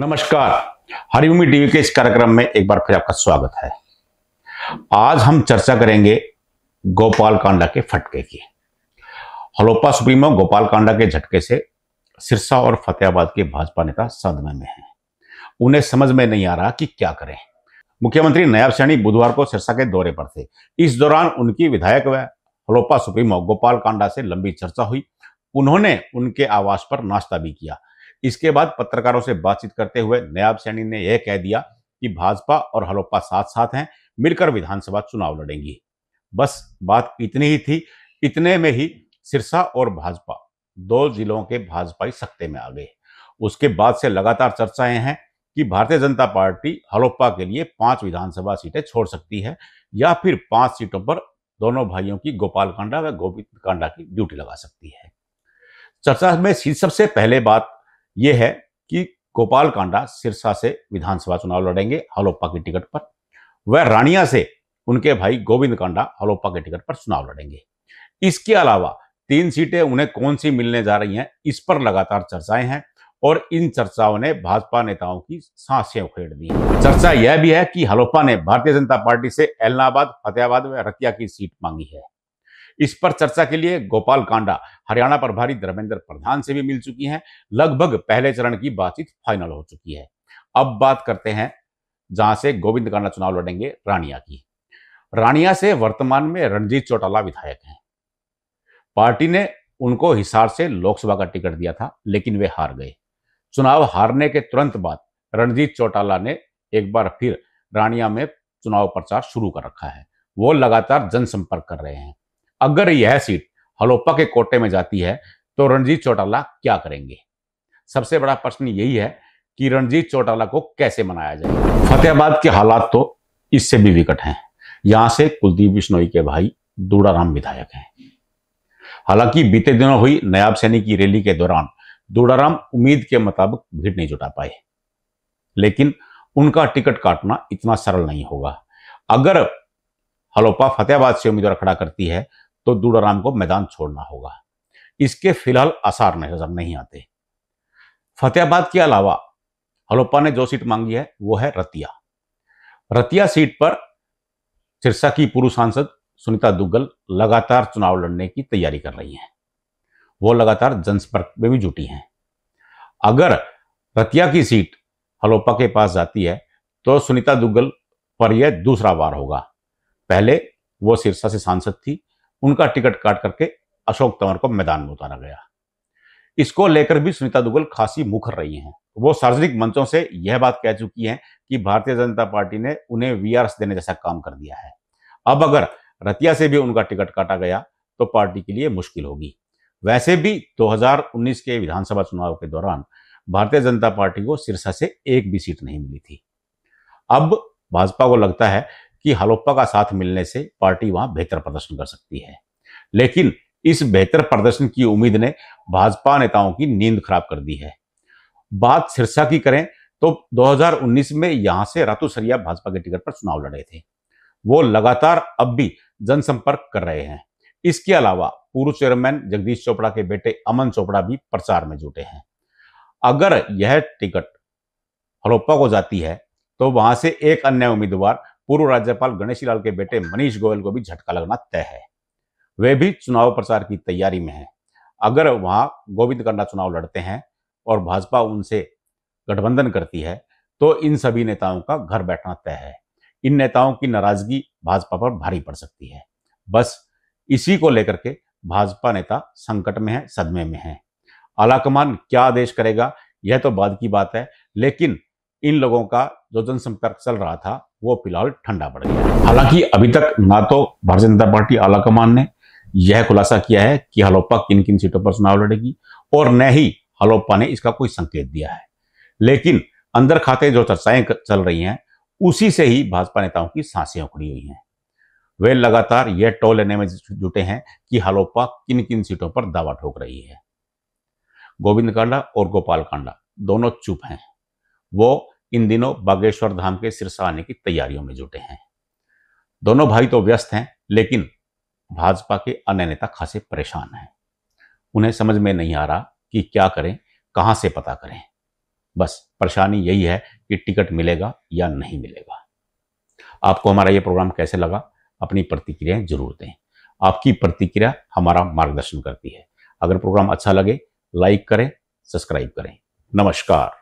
नमस्कार हरिभूमि टीवी के इस कार्यक्रम में एक बार फिर आपका स्वागत है आज हम चर्चा करेंगे गोपाल कांडा के फटके की हलोपा सुप्रीमो गोपाल कांडा के झटके से सिरसा और फतेहाबाद के भाजपा नेता सदमे में हैं उन्हें समझ में नहीं आ रहा कि क्या करें मुख्यमंत्री नयाब सैनी बुधवार को सिरसा के दौरे पर थे इस दौरान उनकी विधायक व हलोपा सुप्रीमो गोपाल कांडा से लंबी चर्चा हुई उन्होंने उनके आवास पर नाश्ता भी किया इसके बाद पत्रकारों से बातचीत करते हुए नयाब सैनी ने यह कह दिया कि भाजपा और हलोपा साथ साथ हैं मिलकर विधानसभा चुनाव लड़ेंगी बस बात इतनी ही थी इतने में ही सिरसा और भाजपा दो जिलों के भाजपाई सख्ते में आ गए उसके बाद से लगातार चर्चाएं हैं कि भारतीय जनता पार्टी हलोपा के लिए पांच विधानसभा सीटें छोड़ सकती है या फिर पांच सीटों पर दोनों भाइयों की गोपाल कांडा व गोविंद कांडा की ड्यूटी लगा सकती है चर्चा में सबसे पहले बात यह है कि गोपाल कांडा सिरसा से विधानसभा चुनाव लड़ेंगे हलोपा की टिकट पर वह रानिया से उनके भाई गोविंद कांडा हलोपा के टिकट पर चुनाव लड़ेंगे इसके अलावा तीन सीटें उन्हें कौन सी मिलने जा रही हैं इस पर लगातार चर्चाएं हैं और इन चर्चाओं ने भाजपा नेताओं की सांसें उखेड़ दी चर्चा यह भी है कि हलोपा ने भारतीय जनता पार्टी से एलनाबाद फतेहाबाद व रतिया की सीट मांगी है इस पर चर्चा के लिए गोपाल कांडा हरियाणा प्रभारी धर्मेंद्र प्रधान से भी मिल चुकी हैं लगभग पहले चरण की बातचीत फाइनल हो चुकी है अब बात करते हैं जहां से गोविंद कांडा चुनाव लड़ेंगे रानिया की रानिया से वर्तमान में रणजीत चौटाला विधायक हैं पार्टी ने उनको हिसार से लोकसभा का टिकट दिया था लेकिन वे हार गए चुनाव हारने के तुरंत बाद रणजीत चौटाला ने एक बार फिर रानिया में चुनाव प्रचार शुरू कर रखा है वो लगातार जनसंपर्क कर रहे हैं अगर यह सीट हलोपा के कोटे में जाती है तो रणजीत चौटाला क्या करेंगे सबसे बड़ा प्रश्न यही है कि रणजीत चौटाला को कैसे मनाया जाए फतेहाबाद के हालात तो इससे भी विकट हैं यहां से कुलदीप बिश्नोई के भाई दूड़ाराम विधायक हैं हालांकि बीते दिनों हुई नयाब सैनी की रैली के दौरान दूड़ाराम उम्मीद के मुताबिक भीड़ नहीं जुटा पाए लेकिन उनका टिकट काटना इतना सरल नहीं होगा अगर हलोपा फतेहाबाद से उम्मीदवार खड़ा करती है तो दूडाराम को मैदान छोड़ना होगा इसके फिलहाल आसार नजर नहीं आते फतेहाबाद के अलावा हलोपा ने जो सीट मांगी है वो है रतिया रतिया सीट पर सिरसा की पूर्व सांसद सुनीता दुग्गल लगातार चुनाव लड़ने की तैयारी कर रही हैं वो लगातार जनसंपर्क में भी जुटी हैं अगर रतिया की सीट हलोपा के पास जाती है तो सुनीता दुग्गल पर यह दूसरा बार होगा पहले वो सिरसा से सांसद थी उनका टिकट काट करके अशोक तंवर को मैदान में उतारा गया इसको लेकर भी सुनीता दुगल खासी मुखर रही हैं वो सार्वजनिक मंचों से यह बात कह चुकी हैं कि भारतीय जनता पार्टी ने उन्हें वी देने जैसा काम कर दिया है अब अगर रतिया से भी उनका टिकट काटा गया तो पार्टी के लिए मुश्किल होगी वैसे भी 2019 के विधानसभा चुनाव के दौरान भारतीय जनता पार्टी को सिरसा से एक भी सीट नहीं मिली थी अब भाजपा को लगता है कि हलोप्पा का साथ मिलने से पार्टी वहां बेहतर प्रदर्शन कर सकती है लेकिन इस बेहतर प्रदर्शन की उम्मीद ने भाजपा नेताओं की नींद खराब कर दी है बात सिरसा की करें तो 2019 में यहां से रातू सरिया भाजपा के टिकट पर चुनाव लड़े थे वो लगातार अब भी जनसंपर्क कर रहे हैं इसके अलावा पूर्व चेयरमैन जगदीश चोपड़ा के बेटे अमन चोपड़ा भी प्रचार में जुटे हैं अगर यह टिकट हलोपा को जाती है तो वहां से एक अन्य उम्मीदवार पूर्व राज्यपाल गणेशी लाल के बेटे मनीष गोयल को भी झटका लगना तय है वे भी चुनाव प्रचार की तैयारी में हैं अगर वहां गोविंद कंडा चुनाव लड़ते हैं और भाजपा उनसे गठबंधन करती है तो इन सभी नेताओं का घर बैठना तय है इन नेताओं की नाराजगी भाजपा पर भारी पड़ सकती है बस इसी को लेकर के भाजपा नेता संकट में है सदमे में है आलाकमान क्या आदेश करेगा यह तो बाद की बात है लेकिन इन लोगों का जो जनसंपर्क चल रहा था वो फिलहाल ठंडा पड़ गया हालांकि अभी तक ना तो भारतीय जनता पार्टी आलाकमान ने यह खुलासा किया है कि हलोपा किन किन सीटों पर चुनाव लड़ेगी और न ही हलोपा ने इसका कोई संकेत दिया है लेकिन अंदर खाते जो चर्चाएं चल रही हैं उसी से ही भाजपा नेताओं की सांसें उखड़ी हुई हैं वे लगातार यह टोल लेने में जुटे हैं कि हलोपा किन किन सीटों पर दावा ठोक रही है गोविंद कांडा और गोपाल कांडा दोनों चुप हैं वो इन दिनों बागेश्वर धाम के सिरसा आने की तैयारियों में जुटे हैं दोनों भाई तो व्यस्त हैं लेकिन भाजपा के अन्य नेता खासे परेशान हैं उन्हें समझ में नहीं आ रहा कि क्या करें कहां से पता करें बस परेशानी यही है कि टिकट मिलेगा या नहीं मिलेगा आपको हमारा ये प्रोग्राम कैसे लगा अपनी प्रतिक्रियाएं जरूर दें आपकी प्रतिक्रिया हमारा मार्गदर्शन करती है अगर प्रोग्राम अच्छा लगे लाइक करें सब्सक्राइब करें नमस्कार